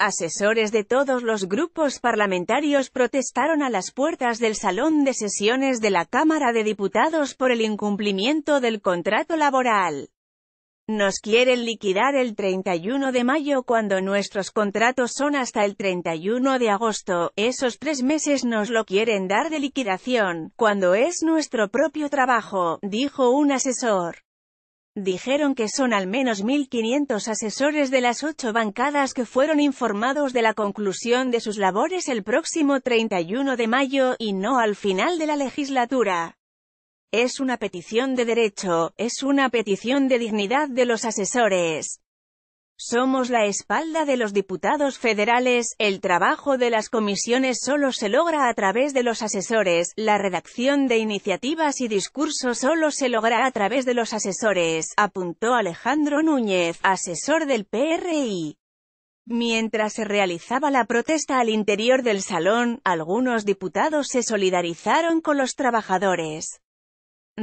Asesores de todos los grupos parlamentarios protestaron a las puertas del Salón de Sesiones de la Cámara de Diputados por el incumplimiento del contrato laboral. Nos quieren liquidar el 31 de mayo cuando nuestros contratos son hasta el 31 de agosto, esos tres meses nos lo quieren dar de liquidación, cuando es nuestro propio trabajo, dijo un asesor. Dijeron que son al menos 1.500 asesores de las ocho bancadas que fueron informados de la conclusión de sus labores el próximo 31 de mayo, y no al final de la legislatura. Es una petición de derecho, es una petición de dignidad de los asesores. Somos la espalda de los diputados federales, el trabajo de las comisiones solo se logra a través de los asesores, la redacción de iniciativas y discursos solo se logra a través de los asesores, apuntó Alejandro Núñez, asesor del PRI. Mientras se realizaba la protesta al interior del salón, algunos diputados se solidarizaron con los trabajadores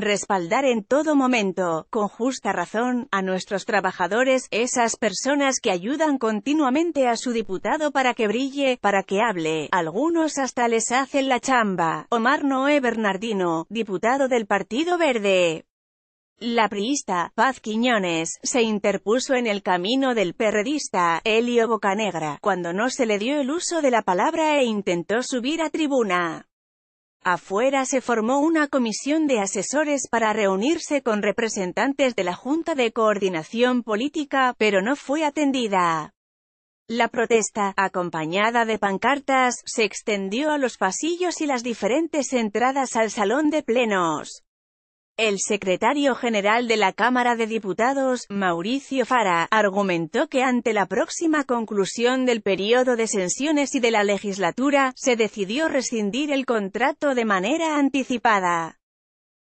respaldar en todo momento, con justa razón, a nuestros trabajadores, esas personas que ayudan continuamente a su diputado para que brille, para que hable, algunos hasta les hacen la chamba. Omar Noé Bernardino, diputado del Partido Verde. La priista, Paz Quiñones, se interpuso en el camino del perredista, Helio Bocanegra, cuando no se le dio el uso de la palabra e intentó subir a tribuna. Afuera se formó una comisión de asesores para reunirse con representantes de la Junta de Coordinación Política, pero no fue atendida. La protesta, acompañada de pancartas, se extendió a los pasillos y las diferentes entradas al salón de plenos. El secretario general de la Cámara de Diputados, Mauricio Fara, argumentó que ante la próxima conclusión del periodo de sesiones y de la legislatura, se decidió rescindir el contrato de manera anticipada.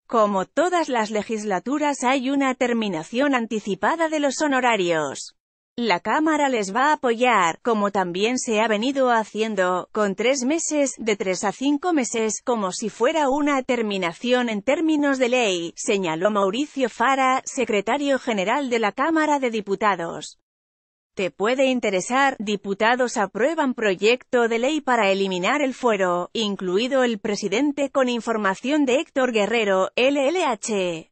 Como todas las legislaturas hay una terminación anticipada de los honorarios. La Cámara les va a apoyar, como también se ha venido haciendo, con tres meses, de tres a cinco meses, como si fuera una terminación en términos de ley, señaló Mauricio Fara, secretario general de la Cámara de Diputados. Te puede interesar, diputados aprueban proyecto de ley para eliminar el fuero, incluido el presidente con información de Héctor Guerrero, LLH.